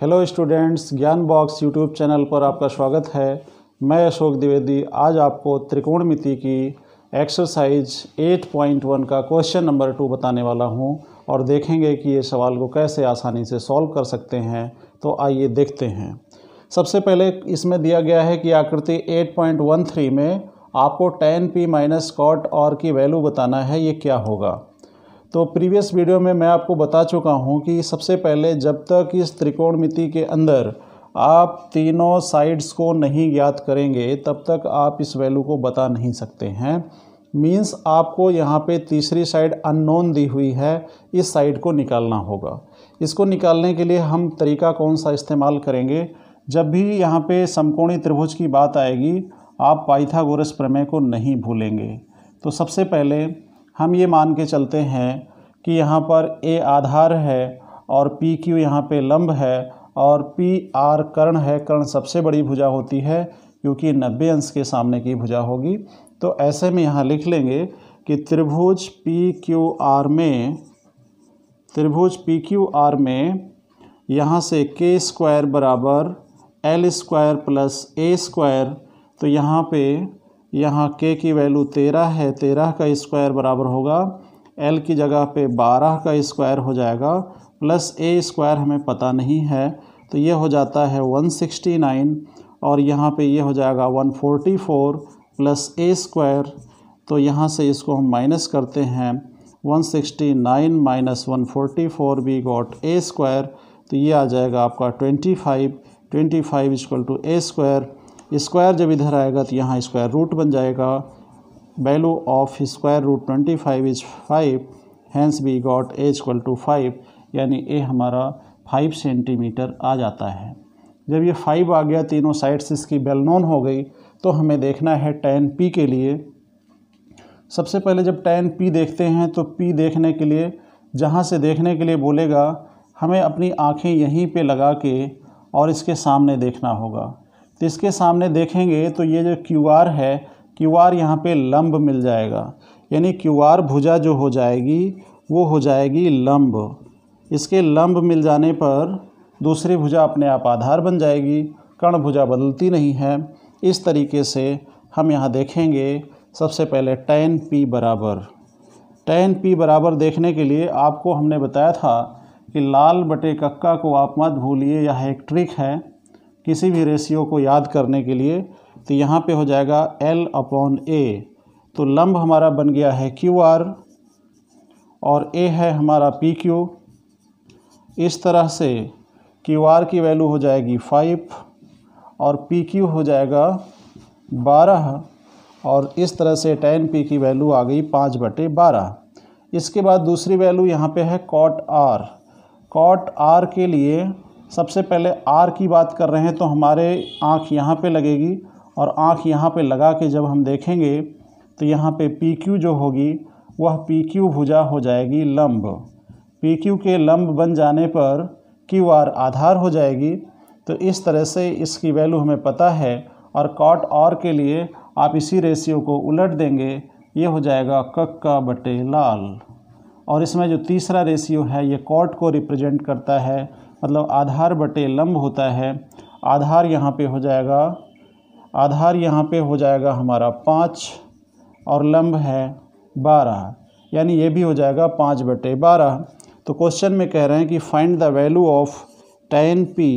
hello students Gyan box YouTube channel पर आपका स्वागत है मैं अशोक द्विवेदी आज आपको त्रिकोणमिति की एक्सरसाइज 8.1 का क्वेश्चन नंबर टू बताने वाला हूं और देखेंगे कि ये सवाल को कैसे आसानी से सॉल्व कर सकते हैं तो आइए देखते हैं सबसे पहले इसमें दिया गया है कि आकृति 8.13 में आपको टेन पी माइनस कॉट और की वैल्यू बताना है ये क्या होगा तो प्रीवियस वीडियो में मैं आपको बता चुका हूँ कि सबसे पहले जब तक इस त्रिकोणमिति के अंदर आप तीनों साइड्स को नहीं ज्ञात करेंगे तब तक आप इस वैल्यू को बता नहीं सकते हैं मींस आपको यहाँ पे तीसरी साइड अननोन दी हुई है इस साइड को निकालना होगा इसको निकालने के लिए हम तरीका कौन सा इस्तेमाल करेंगे जब भी यहाँ पे समकोणी त्रिभुज की बात आएगी आप पाइथागोरस प्रमेय को नहीं भूलेंगे तो सबसे पहले हम ये मान के चलते हैं कि यहाँ पर ए आधार है और पी क्यू यहाँ पर लंब है और पी आर कर्ण है कर्ण सबसे बड़ी भुजा होती है क्योंकि नब्बे अंश के सामने की भुजा होगी तो ऐसे में यहाँ लिख लेंगे कि त्रिभुज पी क्यू आर में त्रिभुज पी क्यू आर में यहाँ से के स्क्वायर बराबर l square plus a square तो यहाँ पे यहाँ के की वैल्यू तेरह है तेरह का स्क्वायर बराबर होगा एल की जगह पे बारह का स्क्वायर हो जाएगा प्लस ए स्क्वायर हमें पता नहीं है तो ये हो जाता है वन सिक्सटी नाइन और यहाँ पे ये हो जाएगा one forty four plus a square तो यहाँ से इसको हम माइनस करते हैं one sixty nine minus one forty four we got a square तो ये आ जाएगा आपका twenty five twenty five is equal to a square square जब इधर आएगा तो यहाँ स्क्वायर रूट बन जाएगा value of square root twenty five is five hence we got a equal to five यानी ए हमारा फाइव सेंटीमीटर आ जाता है जब ये फाइव आ गया तीनों साइड्स इसकी बेल नॉन हो गई तो हमें देखना है टेन पी के लिए सबसे पहले जब टेन पी देखते हैं तो पी देखने के लिए जहाँ से देखने के लिए बोलेगा हमें अपनी आँखें यहीं पर लगा के और इसके सामने देखना होगा तो इसके सामने देखेंगे तो ये जो क्यू आर है क्यू आर यहाँ पर लम्ब मिल जाएगा यानी क्यू आर भुजा जो हो जाएगी वो हो जाएगी लम्ब इसके लम्ब मिल जाने पर दूसरी भुजा अपने आप आधार बन जाएगी कर्ण भुजा बदलती नहीं है इस तरीके से हम यहाँ देखेंगे सबसे पहले टेन पी बराबर टेन पी बराबर देखने के लिए आपको हमने बताया था कि लाल बटे कक्का को आप मत भूलिए यह एक ट्रिक है किसी भी रेशियो को याद करने के लिए तो यहाँ पे हो जाएगा एल अपॉन ए तो लंब हमारा बन गया है क्यू आर और ए है हमारा पी क्यू इस तरह से क्यू आर की वैल्यू हो जाएगी फाइव और पी क्यू हो जाएगा बारह और इस तरह से टेन पी की वैल्यू आ गई पाँच बटे बारह इसके बाद दूसरी वैल्यू यहाँ पे है कॉट आर कॉट आर के लिए सबसे पहले आर की बात कर रहे हैं तो हमारे आँख यहाँ पे लगेगी और आँख यहाँ पे लगा के जब हम देखेंगे तो यहाँ पे पी क्यू जो होगी वह पी क्यू भुजा हो जाएगी लंब पी क्यू के लंब बन जाने पर क्यू आर आधार हो जाएगी तो इस तरह से इसकी वैल्यू हमें पता है और कॉट और के लिए आप इसी रेशियो को उलट देंगे ये हो जाएगा कक्का बटे लाल और इसमें जो तीसरा रेशियो है ये कॉट को रिप्रेजेंट करता है मतलब आधार बटे लंब होता है आधार यहाँ पे हो जाएगा आधार यहाँ पे हो जाएगा हमारा पाँच और लंब है बारह यानी ये भी हो जाएगा पाँच बटे बारह तो क्वेश्चन में कह रहे हैं कि find the value of tan P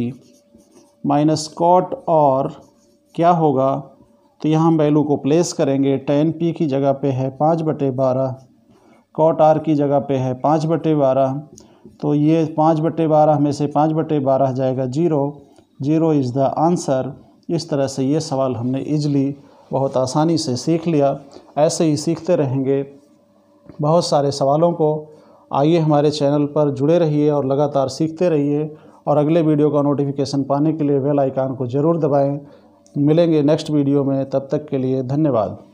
minus cot और क्या होगा तो यहाँ वैल्यू को प्लेस करेंगे टेन पी की जगह पे है पाँच बटे बारह कॉट आर की जगह पे है पाँच बटे बारह तो ये पाँच बटे बारह में से पाँच बटे बारह जाएगा zero zero is the answer इस तरह से ये सवाल हमने इजली बहुत आसानी से सीख लिया ऐसे ही सीखते रहेंगे बहुत सारे सवालों को आइए हमारे चैनल पर जुड़े रहिए और लगातार सीखते रहिए और अगले वीडियो का नोटिफिकेशन पाने के लिए वेल आइकान को ज़रूर दबाएं मिलेंगे नेक्स्ट वीडियो में तब तक के लिए धन्यवाद